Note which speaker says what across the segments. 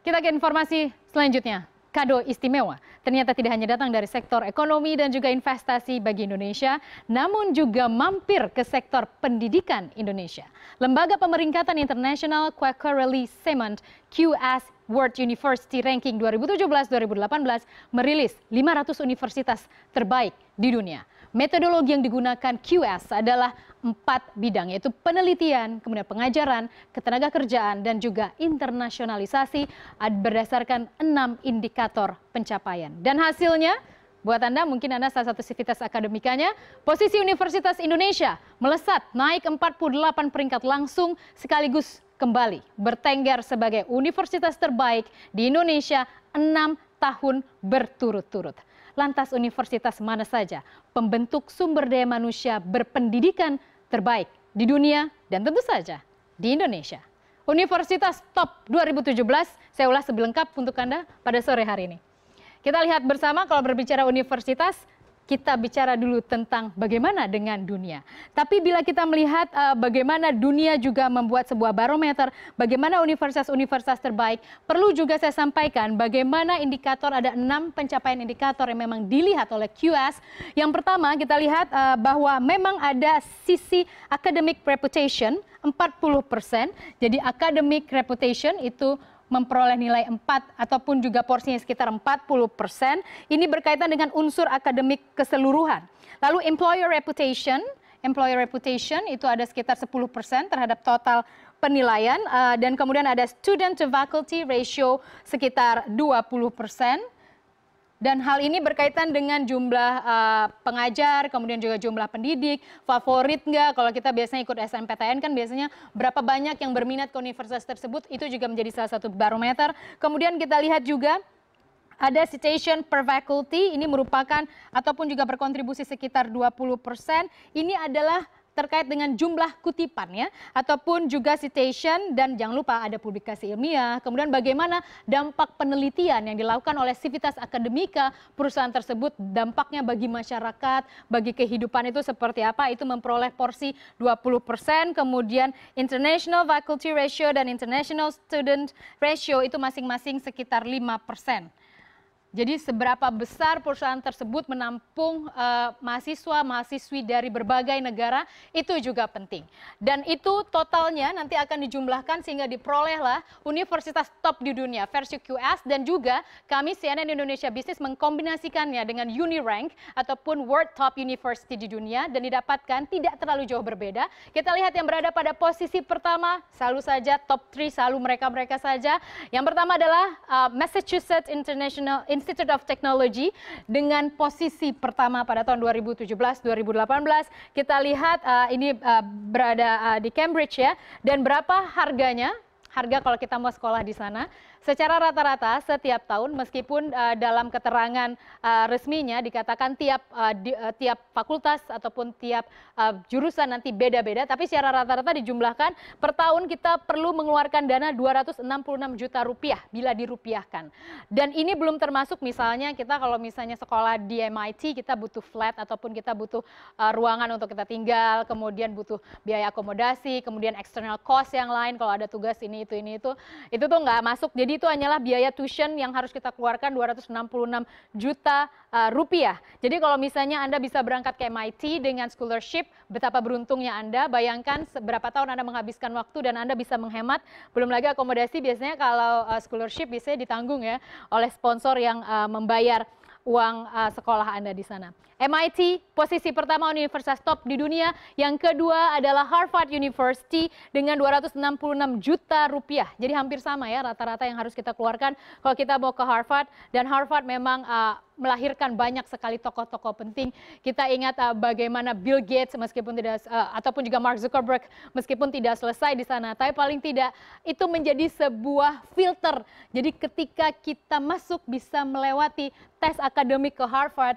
Speaker 1: Kita ke informasi selanjutnya. Kado istimewa ternyata tidak hanya datang dari sektor ekonomi dan juga investasi bagi Indonesia, namun juga mampir ke sektor pendidikan Indonesia. Lembaga Pemeringkatan Internasional Quakerly Cement QS World University Ranking 2017-2018 merilis 500 universitas terbaik di dunia metodologi yang digunakan QS adalah empat bidang yaitu penelitian, kemudian pengajaran, ketenaga kerjaan, dan juga internasionalisasi berdasarkan enam indikator pencapaian. Dan hasilnya Buat Anda, mungkin Anda salah satu sivitas akademikanya, posisi Universitas Indonesia melesat naik 48 peringkat langsung sekaligus kembali bertengger sebagai universitas terbaik di Indonesia enam tahun berturut-turut lantas universitas mana saja pembentuk sumber daya manusia berpendidikan terbaik di dunia dan tentu saja di Indonesia. Universitas Top 2017, saya ulas sebelengkap untuk Anda pada sore hari ini. Kita lihat bersama kalau berbicara universitas, kita bicara dulu tentang bagaimana dengan dunia. Tapi bila kita melihat uh, bagaimana dunia juga membuat sebuah barometer, bagaimana universitas-universitas terbaik, perlu juga saya sampaikan bagaimana indikator ada enam pencapaian indikator yang memang dilihat oleh QS. Yang pertama kita lihat uh, bahwa memang ada sisi academic reputation 40 persen, jadi academic reputation itu memperoleh nilai 4 ataupun juga porsinya sekitar 40 persen. Ini berkaitan dengan unsur akademik keseluruhan. Lalu employer reputation, employer reputation itu ada sekitar 10 persen terhadap total penilaian. Eh, dan kemudian ada student to faculty ratio sekitar 20 persen. Dan hal ini berkaitan dengan jumlah uh, pengajar, kemudian juga jumlah pendidik, favorit nggak? Kalau kita biasanya ikut SNPTN kan biasanya berapa banyak yang berminat ke universitas tersebut, itu juga menjadi salah satu barometer. Kemudian kita lihat juga ada citation per faculty, ini merupakan ataupun juga berkontribusi sekitar 20%. Ini adalah terkait dengan jumlah kutipan ya ataupun juga citation dan jangan lupa ada publikasi ilmiah kemudian bagaimana dampak penelitian yang dilakukan oleh civitas akademika perusahaan tersebut dampaknya bagi masyarakat bagi kehidupan itu seperti apa itu memperoleh porsi 20% kemudian international faculty ratio dan international student ratio itu masing-masing sekitar 5% jadi seberapa besar perusahaan tersebut menampung eh, mahasiswa mahasiswi dari berbagai negara itu juga penting. Dan itu totalnya nanti akan dijumlahkan sehingga diperolehlah universitas top di dunia versi QS dan juga kami CNN Indonesia Business mengkombinasikannya dengan UniRank ataupun World Top University di dunia dan didapatkan tidak terlalu jauh berbeda. Kita lihat yang berada pada posisi pertama selalu saja top 3 selalu mereka-mereka saja. Yang pertama adalah uh, Massachusetts International Institute of Technology dengan posisi pertama pada tahun 2017-2018. Kita lihat uh, ini uh, berada uh, di Cambridge ya dan berapa harganya? Harga kalau kita mau sekolah di sana secara rata-rata setiap tahun meskipun uh, dalam keterangan uh, resminya dikatakan tiap uh, di, uh, tiap fakultas ataupun tiap uh, jurusan nanti beda-beda tapi secara rata-rata dijumlahkan per tahun kita perlu mengeluarkan dana 266 juta rupiah bila dirupiahkan. Dan ini belum termasuk misalnya kita kalau misalnya sekolah di MIT kita butuh flat ataupun kita butuh uh, ruangan untuk kita tinggal, kemudian butuh biaya akomodasi, kemudian external cost yang lain kalau ada tugas ini itu ini itu itu tuh nggak masuk jadi jadi itu hanyalah biaya tuition yang harus kita keluarkan 266 juta uh, rupiah. Jadi kalau misalnya Anda bisa berangkat ke MIT dengan scholarship, betapa beruntungnya Anda. Bayangkan seberapa tahun Anda menghabiskan waktu dan Anda bisa menghemat. Belum lagi akomodasi biasanya kalau uh, scholarship biasanya ditanggung ya oleh sponsor yang uh, membayar uang uh, sekolah Anda di sana. MIT posisi pertama universitas top di dunia, yang kedua adalah Harvard University dengan 266 juta rupiah. Jadi hampir sama ya rata-rata yang harus kita keluarkan kalau kita mau ke Harvard dan Harvard memang uh, melahirkan banyak sekali tokoh-tokoh penting. Kita ingat uh, bagaimana Bill Gates meskipun tidak uh, ataupun juga Mark Zuckerberg meskipun tidak selesai di sana, tapi paling tidak itu menjadi sebuah filter. Jadi ketika kita masuk bisa melewati tes akademik ke Harvard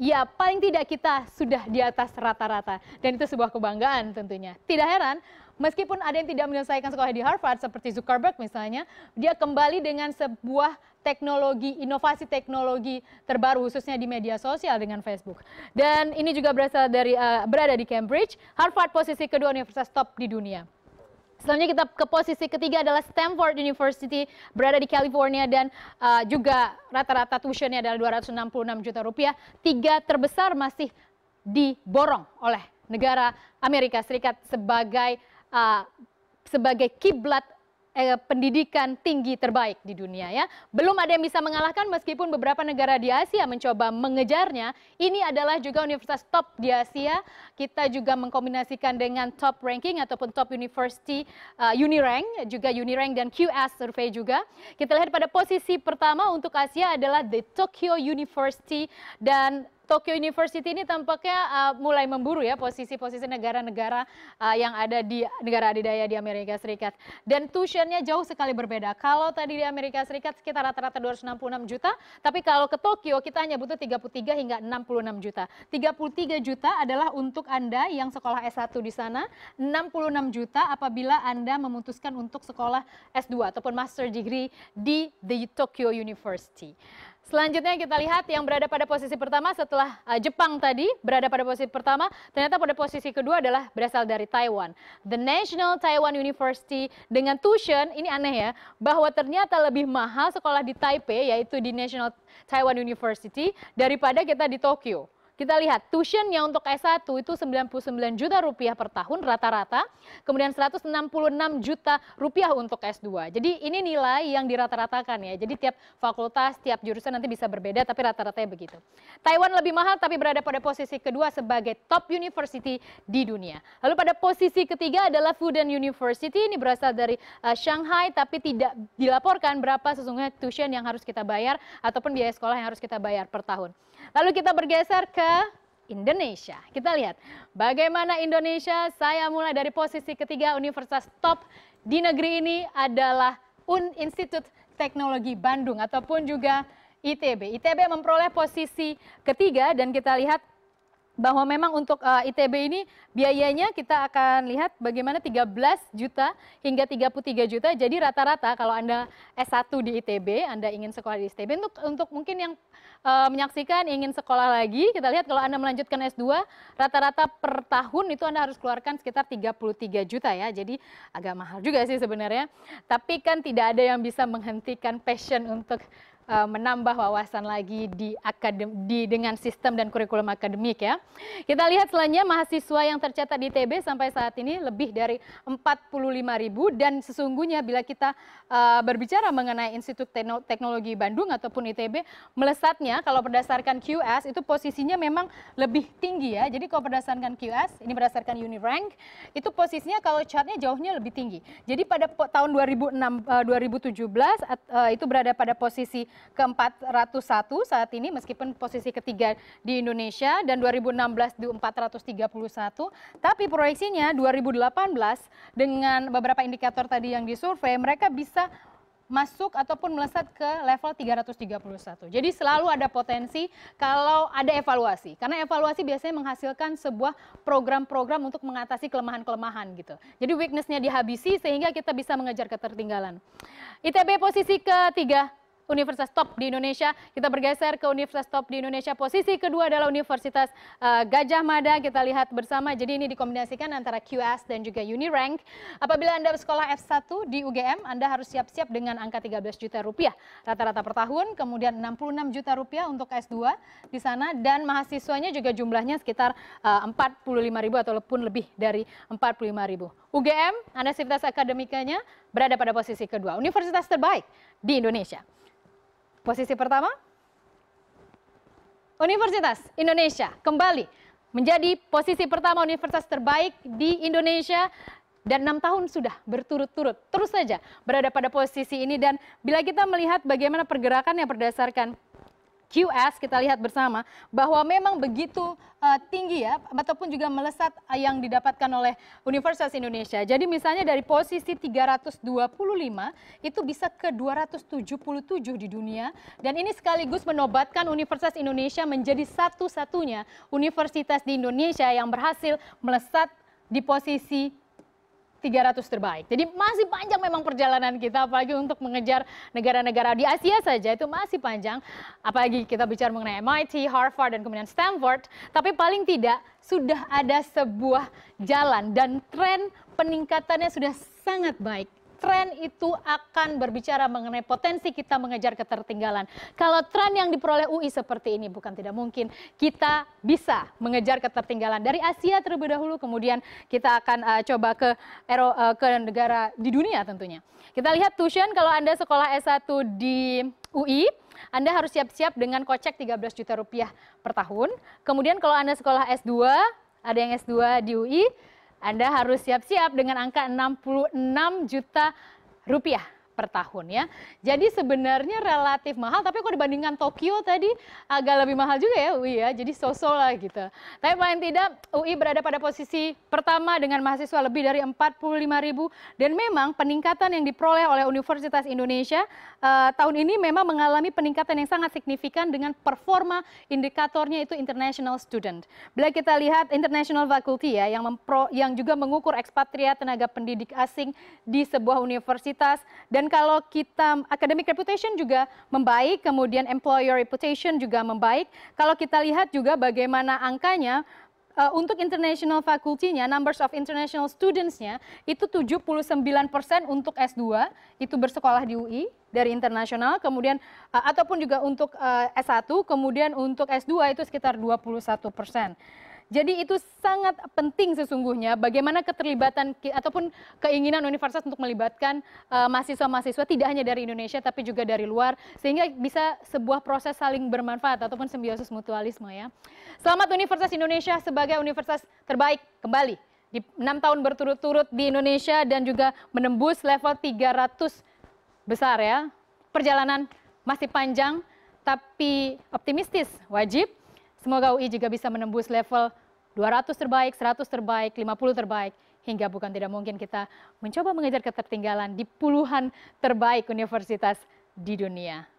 Speaker 1: ya paling tidak kita sudah di atas rata-rata. Dan itu sebuah kebanggaan tentunya. Tidak heran, meskipun ada yang tidak menyelesaikan sekolah di Harvard, seperti Zuckerberg misalnya, dia kembali dengan sebuah teknologi, inovasi teknologi terbaru, khususnya di media sosial dengan Facebook. Dan ini juga berasal dari eh, berada di Cambridge, Harvard posisi kedua universitas top di dunia. Selanjutnya kita ke posisi ketiga adalah Stanford University berada di California dan uh, juga rata-rata tuitionnya adalah 266 juta rupiah. Tiga terbesar masih diborong oleh negara Amerika Serikat sebagai uh, sebagai kiblat Eh, pendidikan tinggi terbaik di dunia ya. Belum ada yang bisa mengalahkan meskipun beberapa negara di Asia mencoba mengejarnya. Ini adalah juga universitas top di Asia. Kita juga mengkombinasikan dengan top ranking ataupun top university uh, eh, Unirank, juga Unirank dan QS survei juga. Kita lihat pada posisi pertama untuk Asia adalah the Tokyo University dan Tokyo University ini tampaknya uh, mulai memburu ya posisi-posisi negara-negara uh, yang ada di negara adidaya di Amerika Serikat. Dan tuitionnya jauh sekali berbeda. Kalau tadi di Amerika Serikat sekitar rata-rata 266 juta, tapi kalau ke Tokyo kita hanya butuh 33 hingga 66 juta. 33 juta adalah untuk Anda yang sekolah S1 di sana, 66 juta apabila Anda memutuskan untuk sekolah S2 ataupun master degree di the Tokyo University. Selanjutnya kita lihat yang berada pada posisi pertama setelah uh, Jepang tadi berada pada posisi pertama, ternyata pada posisi kedua adalah berasal dari Taiwan. The National Taiwan University dengan tuition, ini aneh ya, bahwa ternyata lebih mahal sekolah di Taipei yaitu di National Taiwan University daripada kita di Tokyo. Kita lihat tuitionnya untuk S1 itu 99 juta rupiah per tahun rata-rata, kemudian 166 juta rupiah untuk S2. Jadi ini nilai yang dirata-ratakan ya. Jadi tiap fakultas, tiap jurusan nanti bisa berbeda tapi rata-ratanya begitu. Taiwan lebih mahal tapi berada pada posisi kedua sebagai top university di dunia. Lalu pada posisi ketiga adalah Fudan University ini berasal dari uh, Shanghai tapi tidak dilaporkan berapa sesungguhnya tuition yang harus kita bayar ataupun biaya sekolah yang harus kita bayar per tahun. Lalu kita bergeser ke ke Indonesia. Kita lihat bagaimana Indonesia. Saya mulai dari posisi ketiga universitas top di negeri ini adalah Un Institut Teknologi Bandung ataupun juga ITB. ITB memperoleh posisi ketiga dan kita lihat bahwa memang untuk uh, eh, ITB ini biayanya kita akan lihat bagaimana 13 juta hingga 33 juta. Jadi rata-rata kalau Anda S1 di ITB, Anda ingin sekolah di ITB untuk untuk mungkin yang uh, menyaksikan ingin sekolah lagi, kita lihat kalau Anda melanjutkan S2, rata-rata per tahun itu Anda harus keluarkan sekitar 33 juta ya. Jadi agak mahal juga sih sebenarnya. Tapi kan tidak ada yang bisa menghentikan passion untuk uh, menambah wawasan lagi di, akadem, di dengan sistem dan kurikulum akademik ya. Kita lihat selanjutnya mahasiswa yang tercatat di ITB sampai saat ini lebih dari 45 ribu dan sesungguhnya bila kita uh, berbicara mengenai Institut Teknologi Bandung ataupun ITB melesatnya kalau berdasarkan QS itu posisinya memang lebih tinggi ya. Jadi kalau berdasarkan QS ini berdasarkan Unirank itu posisinya kalau chartnya jauhnya lebih tinggi. Jadi pada tahun 2006 uh, 2017 uh, itu berada pada posisi ke-401 saat ini meskipun posisi ketiga di Indonesia dan 2016 di 431 tapi proyeksinya 2018 dengan beberapa indikator tadi yang disurvei mereka bisa masuk ataupun melesat ke level 331. Jadi selalu ada potensi kalau ada evaluasi. Karena evaluasi biasanya menghasilkan sebuah program-program untuk mengatasi kelemahan-kelemahan gitu. Jadi weakness-nya dihabisi sehingga kita bisa mengejar ketertinggalan. ITB posisi ketiga universitas top di Indonesia. Kita bergeser ke universitas top di Indonesia. Posisi kedua adalah Universitas uh, Gajah Mada. Kita lihat bersama. Jadi ini dikombinasikan antara QS dan juga Unirank. Apabila Anda sekolah F1 di UGM, Anda harus siap-siap dengan angka 13 juta rupiah rata-rata per tahun, kemudian 66 juta rupiah untuk S2 di sana dan mahasiswanya juga jumlahnya sekitar eh, uh, 45 ribu ataupun lebih dari 45 ribu. UGM, Anda aktivitas akademikanya berada pada posisi kedua, universitas terbaik di Indonesia. Posisi pertama, Universitas Indonesia kembali menjadi posisi pertama universitas terbaik di Indonesia dan enam tahun sudah berturut-turut terus saja berada pada posisi ini dan bila kita melihat bagaimana pergerakan yang berdasarkan QS kita lihat bersama bahwa memang begitu uh, tinggi ya ataupun juga melesat eh, yang didapatkan oleh Universitas Indonesia. Jadi misalnya dari posisi 325 itu bisa ke 277 di dunia dan ini sekaligus menobatkan Universitas Indonesia menjadi satu-satunya universitas di Indonesia yang berhasil melesat di posisi 300 terbaik. Jadi masih panjang memang perjalanan kita, apalagi untuk mengejar negara-negara di Asia saja itu masih panjang. Apalagi kita bicara mengenai MIT, Harvard, dan kemudian Stanford. Tapi paling tidak sudah ada sebuah jalan dan tren peningkatannya sudah sangat baik tren itu akan berbicara mengenai potensi kita mengejar ketertinggalan. Kalau tren yang diperoleh UI seperti ini bukan tidak mungkin kita bisa mengejar ketertinggalan dari Asia terlebih dahulu kemudian kita akan uh, coba ke Ero, uh, eh, ke negara di dunia tentunya. Kita lihat tuition kalau Anda sekolah S1 di UI anda harus siap-siap dengan kocek 13 juta rupiah per tahun. Kemudian kalau Anda sekolah S2, ada yang S2 di UI, anda harus siap-siap dengan angka 66 juta rupiah per tahun ya. Jadi sebenarnya relatif mahal, tapi kalau dibandingkan Tokyo tadi agak lebih mahal juga ya UI ya, jadi sosok lah gitu. Tapi paling tidak UI berada pada posisi pertama dengan mahasiswa lebih dari 45 ribu dan memang peningkatan yang diperoleh oleh Universitas Indonesia uh, tahun ini memang mengalami peningkatan yang sangat signifikan dengan performa indikatornya itu international student. Bila kita lihat international faculty ya yang mempro, yang juga mengukur ekspatriat tenaga pendidik asing di sebuah universitas dan dan kalau kita academic reputation juga membaik, kemudian employer reputation juga membaik. Kalau kita lihat juga bagaimana angkanya, Uh, untuk international faculty-nya, numbers of international students-nya itu 79% untuk S2 itu bersekolah di UI dari internasional, kemudian uh, ataupun juga untuk uh, eh, S1, kemudian untuk S2 itu sekitar 21%. Jadi itu sangat penting sesungguhnya bagaimana keterlibatan ataupun keinginan universitas untuk melibatkan mahasiswa eh, mahasiswa-mahasiswa tidak hanya dari Indonesia tapi juga dari luar sehingga bisa sebuah proses saling bermanfaat ataupun simbiosis mutualisme ya. Selamat Universitas Indonesia sebagai universitas terbaik kembali di 6 tahun berturut-turut di Indonesia dan juga menembus level 300 besar ya. Perjalanan masih panjang tapi optimistis wajib. Semoga UI juga bisa menembus level 200 terbaik, 100 terbaik, 50 terbaik, hingga bukan tidak mungkin kita mencoba mengejar ketertinggalan di puluhan terbaik universitas di dunia.